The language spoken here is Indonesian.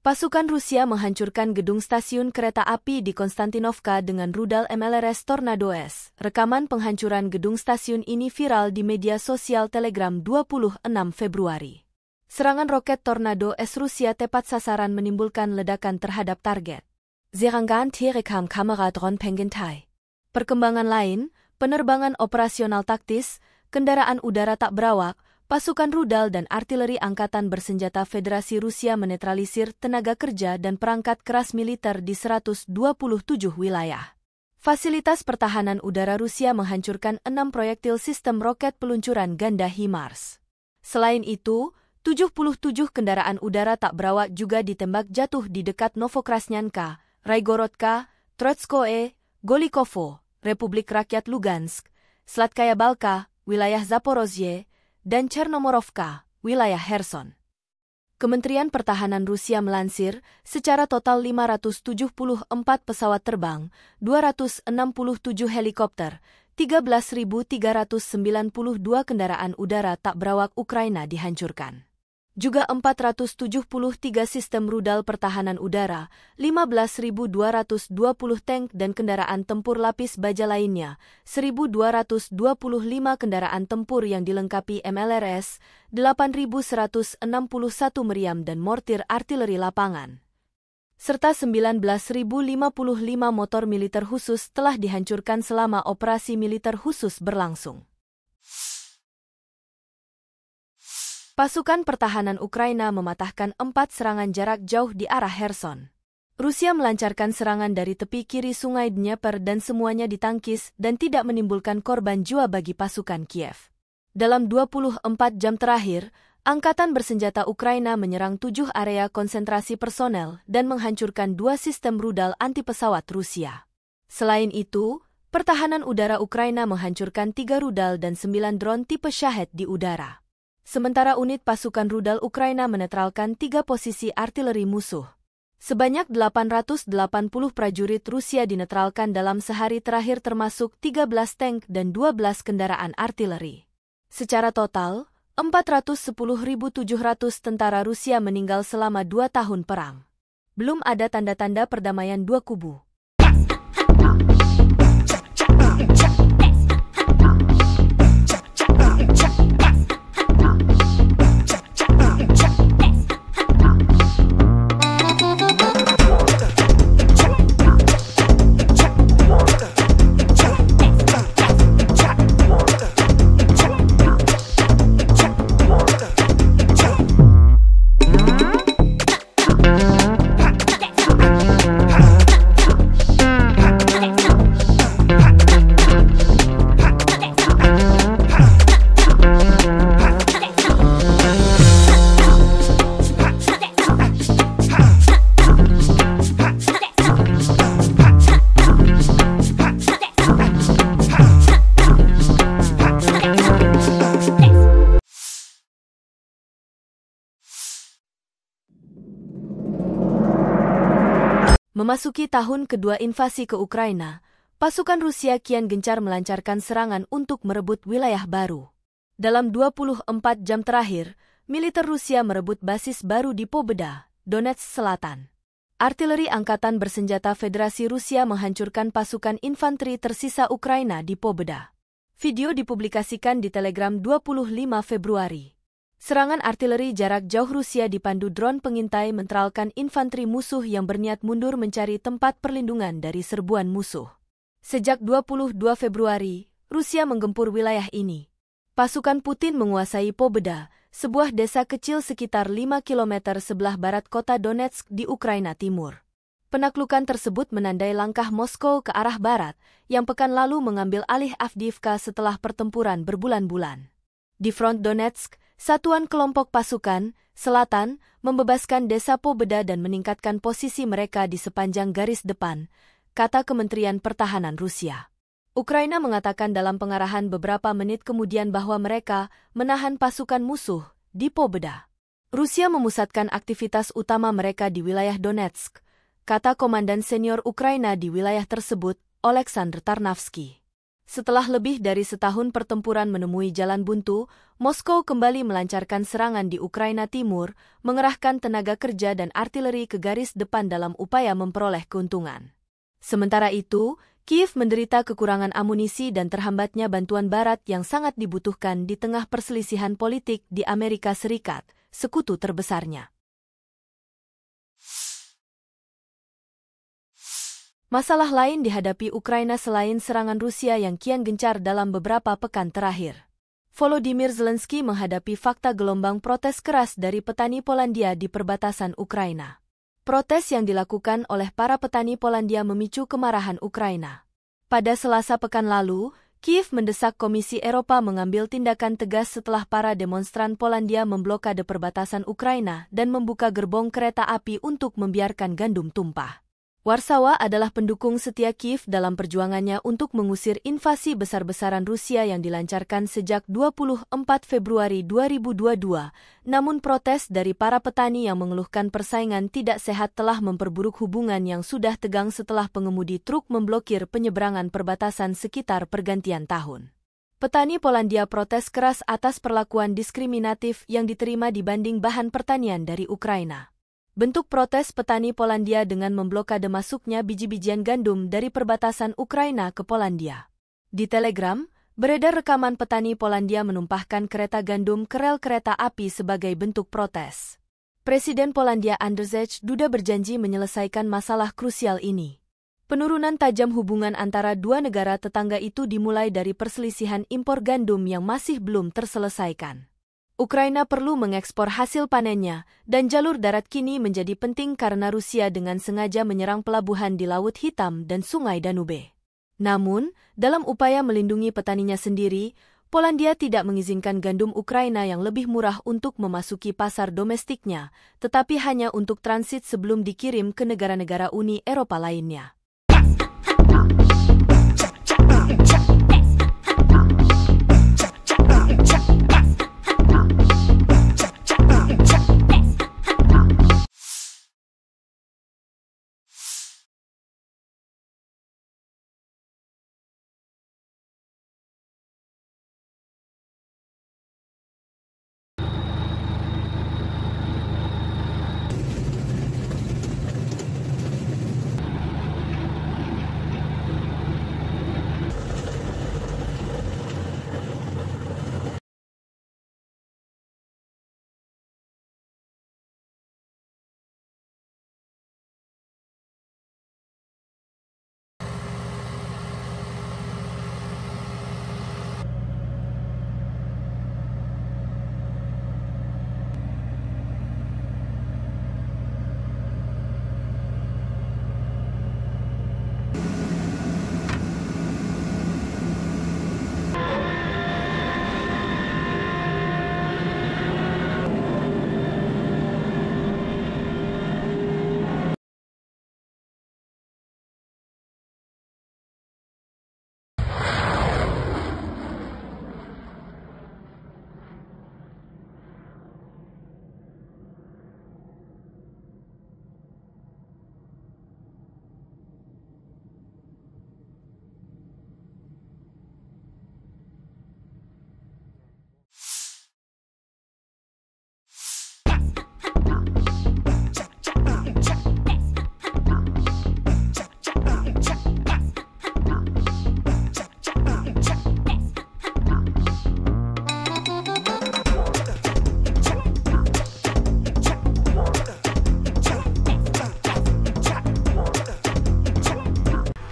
Pasukan Rusia menghancurkan gedung stasiun kereta api di Konstantinovka dengan rudal MLRS Tornado S. Rekaman penghancuran gedung stasiun ini viral di media sosial Telegram 26 Februari. Serangan roket Tornado S Rusia tepat sasaran menimbulkan ledakan terhadap target. Serangan terekam kamera drone pengintai. Perkembangan lain, penerbangan operasional taktis, kendaraan udara tak berawak, pasukan rudal dan artileri angkatan bersenjata Federasi Rusia menetralisir tenaga kerja dan perangkat keras militer di 127 wilayah. Fasilitas pertahanan udara Rusia menghancurkan enam proyektil sistem roket peluncuran ganda HIMARS. Selain itu, 77 kendaraan udara tak berawak juga ditembak jatuh di dekat Novokrasnyanka, Raigorodka, Trotskoe, Golikovo, Republik Rakyat Lugansk, Slatkaya Balka, wilayah Zaporozhye, dan Chernomorovka, wilayah Kherson. Kementerian Pertahanan Rusia melansir, secara total 574 pesawat terbang, 267 helikopter, 13.392 kendaraan udara tak berawak Ukraina dihancurkan juga 473 sistem rudal pertahanan udara, 15.220 tank dan kendaraan tempur lapis baja lainnya, 1.225 kendaraan tempur yang dilengkapi MLRS, 8.161 meriam dan mortir artileri lapangan. Serta 19.055 motor militer khusus telah dihancurkan selama operasi militer khusus berlangsung. Pasukan pertahanan Ukraina mematahkan empat serangan jarak jauh di arah Herson. Rusia melancarkan serangan dari tepi kiri sungai Dnieper dan semuanya ditangkis dan tidak menimbulkan korban jiwa bagi pasukan Kiev. Dalam 24 jam terakhir, angkatan bersenjata Ukraina menyerang tujuh area konsentrasi personel dan menghancurkan dua sistem rudal anti pesawat Rusia. Selain itu, pertahanan udara Ukraina menghancurkan tiga rudal dan sembilan drone tipe Shahed di udara sementara unit pasukan rudal Ukraina menetralkan tiga posisi artileri musuh. Sebanyak 880 prajurit Rusia dinetralkan dalam sehari terakhir termasuk 13 tank dan 12 kendaraan artileri. Secara total, 410.700 tentara Rusia meninggal selama dua tahun perang. Belum ada tanda-tanda perdamaian dua kubu. Memasuki tahun kedua invasi ke Ukraina, pasukan Rusia kian gencar melancarkan serangan untuk merebut wilayah baru. Dalam 24 jam terakhir, militer Rusia merebut basis baru di Pobeda, Donetsk Selatan. Artileri Angkatan Bersenjata Federasi Rusia menghancurkan pasukan infanteri tersisa Ukraina di Pobeda. Video dipublikasikan di Telegram 25 Februari. Serangan artileri jarak jauh Rusia dipandu drone pengintai menteralkan infanteri musuh yang berniat mundur mencari tempat perlindungan dari serbuan musuh. Sejak 22 Februari, Rusia menggempur wilayah ini. Pasukan Putin menguasai Pobeda, sebuah desa kecil sekitar 5 km sebelah barat kota Donetsk di Ukraina Timur. Penaklukan tersebut menandai langkah Moskow ke arah barat, yang pekan lalu mengambil alih Avdiivka setelah pertempuran berbulan-bulan. Di front Donetsk, Satuan kelompok pasukan, selatan, membebaskan desa Pobeda dan meningkatkan posisi mereka di sepanjang garis depan, kata Kementerian Pertahanan Rusia. Ukraina mengatakan dalam pengarahan beberapa menit kemudian bahwa mereka menahan pasukan musuh di Pobeda. Rusia memusatkan aktivitas utama mereka di wilayah Donetsk, kata Komandan Senior Ukraina di wilayah tersebut, Oleksandr Tarnavsky. Setelah lebih dari setahun pertempuran menemui jalan buntu, Moskow kembali melancarkan serangan di Ukraina Timur, mengerahkan tenaga kerja dan artileri ke garis depan dalam upaya memperoleh keuntungan. Sementara itu, Kiev menderita kekurangan amunisi dan terhambatnya bantuan barat yang sangat dibutuhkan di tengah perselisihan politik di Amerika Serikat, sekutu terbesarnya. Masalah lain dihadapi Ukraina selain serangan Rusia yang kian gencar dalam beberapa pekan terakhir. Volodymyr Zelensky menghadapi fakta gelombang protes keras dari petani Polandia di perbatasan Ukraina. Protes yang dilakukan oleh para petani Polandia memicu kemarahan Ukraina. Pada selasa pekan lalu, Kiev mendesak Komisi Eropa mengambil tindakan tegas setelah para demonstran Polandia memblokade perbatasan Ukraina dan membuka gerbong kereta api untuk membiarkan gandum tumpah. Warsawa adalah pendukung setia Kiev dalam perjuangannya untuk mengusir invasi besar-besaran Rusia yang dilancarkan sejak 24 Februari 2022. Namun protes dari para petani yang mengeluhkan persaingan tidak sehat telah memperburuk hubungan yang sudah tegang setelah pengemudi truk memblokir penyeberangan perbatasan sekitar pergantian tahun. Petani Polandia protes keras atas perlakuan diskriminatif yang diterima dibanding bahan pertanian dari Ukraina. Bentuk protes petani Polandia dengan memblokade masuknya biji-bijian gandum dari perbatasan Ukraina ke Polandia. Di Telegram, beredar rekaman petani Polandia menumpahkan kereta gandum ke rel kereta api sebagai bentuk protes. Presiden Polandia Andrzej Duda berjanji menyelesaikan masalah krusial ini. Penurunan tajam hubungan antara dua negara tetangga itu dimulai dari perselisihan impor gandum yang masih belum terselesaikan. Ukraina perlu mengekspor hasil panennya, dan jalur darat kini menjadi penting karena Rusia dengan sengaja menyerang pelabuhan di Laut Hitam dan Sungai Danube. Namun, dalam upaya melindungi petaninya sendiri, Polandia tidak mengizinkan gandum Ukraina yang lebih murah untuk memasuki pasar domestiknya, tetapi hanya untuk transit sebelum dikirim ke negara-negara Uni Eropa lainnya.